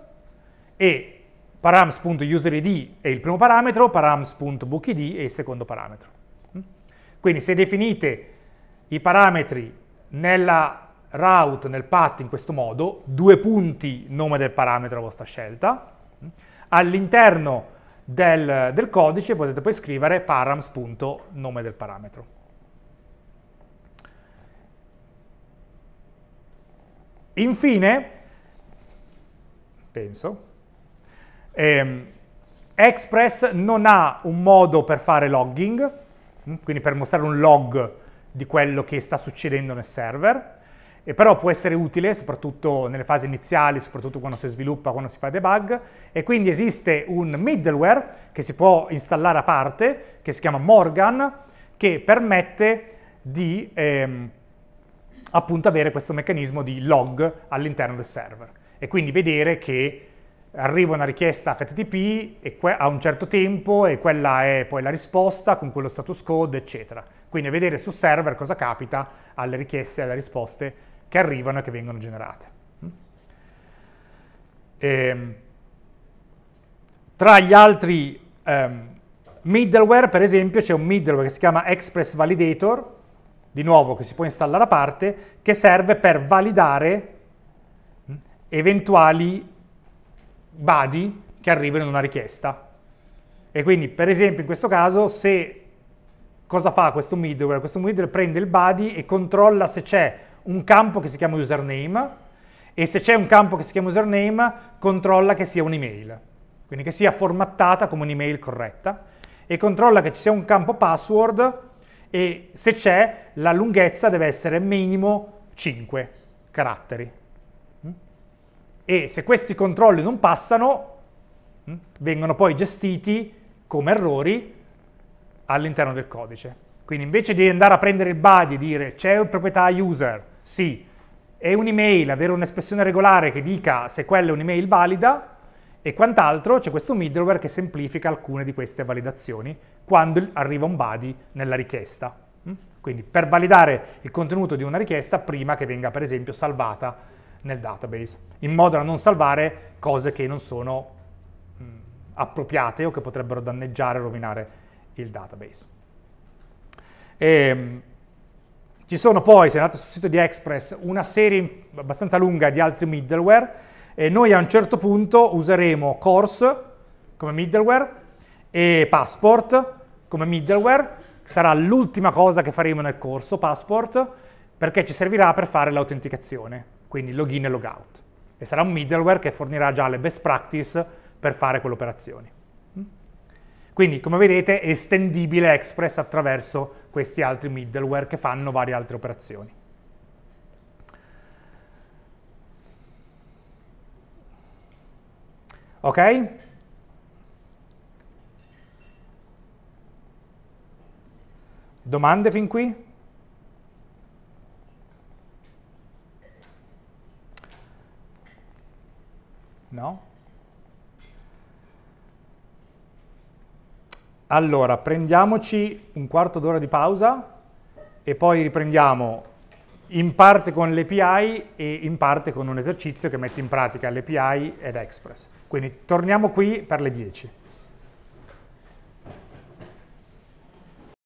e params.userid è il primo parametro, params.bookid è il secondo parametro. Mm? Quindi se definite i parametri nella route, nel path in questo modo, due punti nome del parametro a vostra scelta, mm? all'interno del, del codice potete poi scrivere params.nome del parametro. Infine, penso, ehm, Express non ha un modo per fare logging, mm, quindi per mostrare un log di quello che sta succedendo nel server, e però può essere utile soprattutto nelle fasi iniziali, soprattutto quando si sviluppa, quando si fa debug e quindi esiste un middleware che si può installare a parte che si chiama Morgan che permette di ehm, appunto avere questo meccanismo di log all'interno del server e quindi vedere che arriva una richiesta HTTP a un certo tempo e quella è poi la risposta con quello status code eccetera quindi vedere sul server cosa capita alle richieste e alle risposte che arrivano e che vengono generate. Mm? E, ehm, tra gli altri um, middleware, per esempio, c'è un middleware che si chiama Express Validator, di nuovo che si può installare a parte, che serve per validare mm, eventuali body che arrivano in una richiesta. E quindi, per esempio, in questo caso, se cosa fa questo middleware? Questo middleware prende il body e controlla se c'è un campo che si chiama username e se c'è un campo che si chiama username controlla che sia un'email, quindi che sia formattata come un'email corretta e controlla che ci sia un campo password e se c'è la lunghezza deve essere minimo 5 caratteri. Mm? E se questi controlli non passano, mm, vengono poi gestiti come errori all'interno del codice. Quindi invece di andare a prendere il body e dire c'è proprietà user, sì, è un'email, avere un'espressione regolare che dica se quella è un'email valida e quant'altro, c'è questo middleware che semplifica alcune di queste validazioni quando arriva un body nella richiesta. Mm? Quindi per validare il contenuto di una richiesta prima che venga per esempio salvata nel database, in modo da non salvare cose che non sono mm, appropriate o che potrebbero danneggiare o rovinare il database. E, ehm, ci sono poi, se andate sul sito di Express, una serie abbastanza lunga di altri middleware e noi a un certo punto useremo Course come middleware e Passport come middleware, sarà l'ultima cosa che faremo nel corso Passport perché ci servirà per fare l'autenticazione, quindi login e logout e sarà un middleware che fornirà già le best practice per fare quelle operazioni. Quindi come vedete è estendibile Express attraverso questi altri middleware che fanno varie altre operazioni. Ok? Domande fin qui? No? Allora, prendiamoci un quarto d'ora di pausa e poi riprendiamo in parte con l'API e in parte con un esercizio che mette in pratica l'API ed Express. Quindi torniamo qui per le 10.